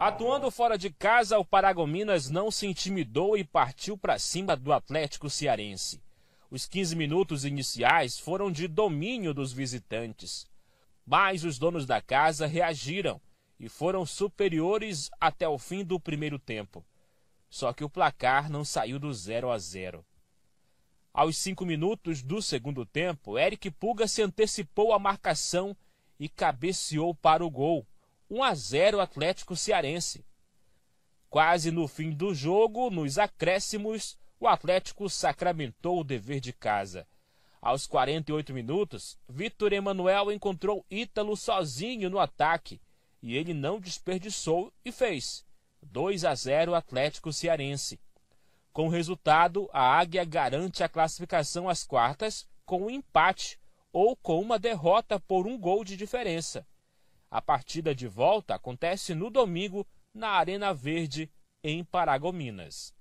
Atuando fora de casa, o Paragominas não se intimidou e partiu para cima do Atlético Cearense. Os 15 minutos iniciais foram de domínio dos visitantes. Mas os donos da casa reagiram e foram superiores até o fim do primeiro tempo. Só que o placar não saiu do 0 a 0. Aos cinco minutos do segundo tempo, Eric Puga se antecipou à marcação e cabeceou para o gol. 1 a 0 Atlético Cearense. Quase no fim do jogo, nos acréscimos, o Atlético sacramentou o dever de casa. Aos 48 minutos, Vitor Emanuel encontrou Ítalo sozinho no ataque e ele não desperdiçou e fez 2 a 0 Atlético Cearense. Com o resultado, a Águia garante a classificação às quartas com um empate ou com uma derrota por um gol de diferença. A partida de volta acontece no domingo na Arena Verde, em Paragominas.